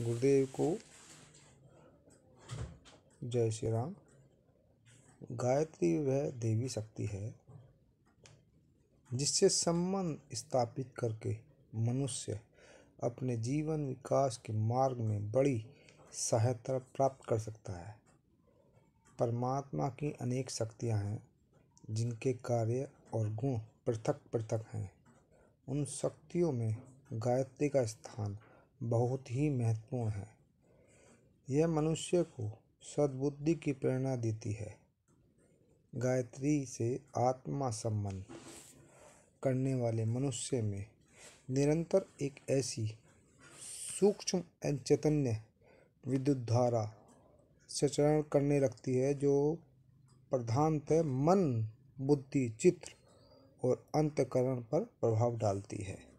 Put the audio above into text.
गुरुदेव को जय श्री राम गायत्री वह देवी शक्ति है जिससे संबंध स्थापित करके मनुष्य अपने जीवन विकास के मार्ग में बड़ी सहायता प्राप्त कर सकता है परमात्मा की अनेक शक्तियाँ हैं जिनके कार्य और गुण पृथक पृथक हैं उन शक्तियों में गायत्री का स्थान बहुत ही महत्वपूर्ण है यह मनुष्य को सद्बुद्धि की प्रेरणा देती है गायत्री से आत्मा संबंध करने वाले मनुष्य में निरंतर एक ऐसी सूक्ष्म एवं चैतन्य विद्युत धारा सचरण करने लगती है जो प्रधानतः मन बुद्धि चित्र और अंतकरण पर प्रभाव डालती है